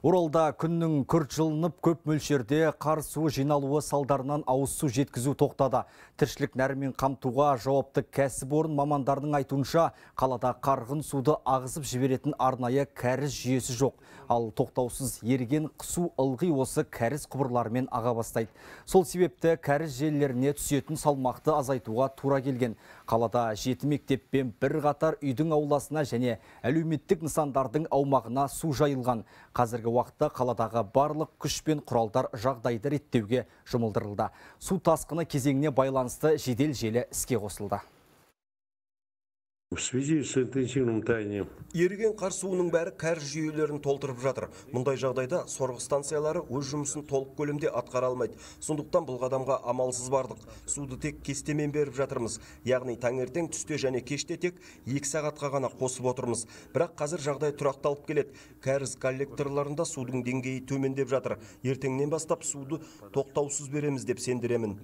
Оралда күннің күрт жылынып көп мөлшерде қар суы жиналуы салдарынан ауыз су жеткізу тоқтады. Тіршілік нәрімен қамтуға жауапты кәсіп орын мамандардың айтуынша қалада қарғын суды ағызып жіберетін арнайы кәріз жүйесі жоқ. Ал тоқтаусыз ерген қысу ылғи осы кәріз құбырларымен аға бастайды. Сол себепті кәріз желілеріне түсетін салмақты азайтуға тура келген. Қалада жеті мектеппен бір қатар үйдің ауласына және әлеуметтік нысандардың аумағына су жайылған. Қазіргі қазіргі уақытта қаладағы барлық күш пен құралдар жағдайды реттеуге жұмылдырылды су тасқыны кезеңіне байланысты жедел желі іске қосылды В связи интенсивным еріген қар суының бәрі кәр жүйелерін толтырып жатыр мұндай жағдайда сорғы станциялары өз жұмысын толық көлемде атқара алмайды сондықтан бұл қадамға амалсыз бардық суды тек кестемен беріп жатырмыз яғни таңертең түсте және кеште тек екі сағатқа ғана қосып отырмыз бірақ қазір жағдай тұрақталып келеді кәріз коллекторларында судың деңгейі төмендеп жатыр ертеңнен бастап суды тоқтаусыз береміз деп сендіремін